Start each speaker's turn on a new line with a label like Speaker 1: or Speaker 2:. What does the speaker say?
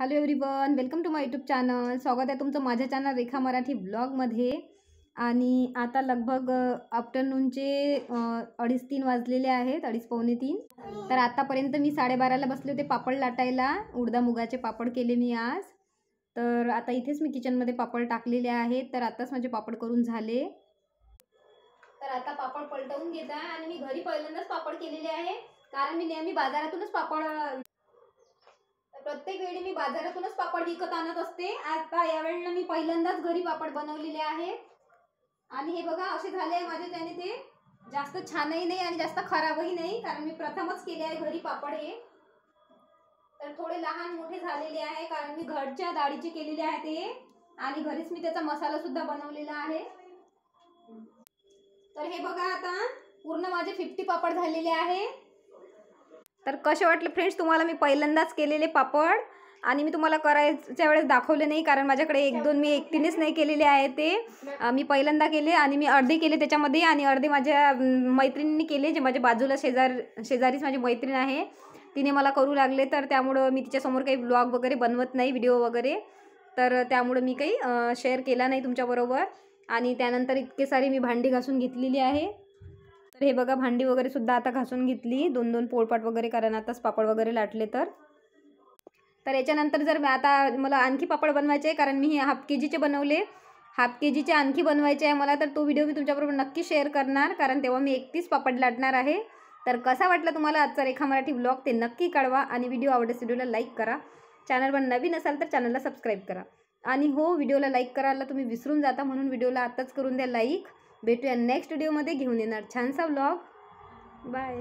Speaker 1: hello everyone welcome to my YouTube channel स्वागत आहे तुमचं माझ्या चॅनल रेखा मराठी ब्लॉगमध्ये आणि आता लगभग आफ्टरनूनचे अडीच तीन वाजलेले आहेत अडीच पावणे तीन तर आत्तापर्यंत मी साडेबाराला बसले होते पापड लाटायला उडदा मुगाचे पापड केले मी आज तर आता इथेच मी किचनमध्ये पापड टाकलेले आहेत तर आताच माझे पापड करून झाले तर आता पापड पलटवून घेता आणि मी घरी पहिल्यांदाच पापड केलेले आहे कारण मी नेहमी बाजारातूनच पापड प्रत्येक वेळी मी बाजारातूनच पापड विकत आणत असते आता यावेळेला मी पहिल्यांदाच घरी पापड बनवलेले आहे आणि हे बघा असे झाले आहे माझे त्याने ते जास्त छानही नाही आणि जास्त खराबही नाही कारण मी प्रथमच केले आहे घरी पापड हे तर थोडे लहान मोठे झालेले आहे कारण मी घरच्या दाढीचे केलेले आहे ते आणि घरीच मी त्याचा मसाला सुद्धा बनवलेला आहे तर हे बघा आता पूर्ण माझे फिफ्टी पापड झालेले आहे तर कसे वाटले फ्रेंड्स तुम्हाला मी पहिल्यांदाच केलेले पापड आणि मी तुम्हाला करायच्या वेळेस दाखवले नाही कारण माझ्याकडे एक दोन मी एकटीनेच नाही केलेले आहे ते मी पहिल्यांदा केले आणि मी अर्धे केले त्याच्यामध्ये आणि अर्धे माझ्या मैत्रिणींनी केले जे माझ्या बाजूला शेजार शेजारीच माझी मैत्रीण आहे तिने मला करू लागले तर त्यामुळं मी तिच्यासमोर काही ब्लॉग वगैरे बनवत नाही व्हिडिओ वगैरे तर त्यामुळं मी काही शेअर केला नाही तुमच्याबरोबर आणि त्यानंतर इतके सारे मी भांडी घासून घेतलेली आहे हे बघा भांडी वगैरे सुद्धा आता घासून घेतली दोन दोन पोळपाट वगैरे कारण आताच पापड वगैरे लाटले तर तर याच्यानंतर जर आता मला आणखी पापड बनवायचे आहे कारण मी हे हाफ के जीचे बनवले हाफ के जीचे आणखी बनवायचे आहे मला तर तो व्हिडिओ मी तुमच्याबरोबर नक्की शेअर करणार कारण तेव्हा मी एकतीस पापड लाटणार आहे तर कसा वाटला तुम्हाला आजचा रेखा मराठी ब्लॉग ते नक्की कळवा आणि व्हिडिओ आवडते व्हिडिओला लाईक करा चॅनलवर नवीन असाल तर चॅनलला सबस्क्राईब करा आणि हो व्हिडिओला लाईक करायला तुम्ही विसरून जाता म्हणून व्हिडिओला आत्ताच करून द्या लाईक भेटूया नेक्स्ट व्हिडिओमध्ये घेऊन येणार छानसा व्लॉग बाय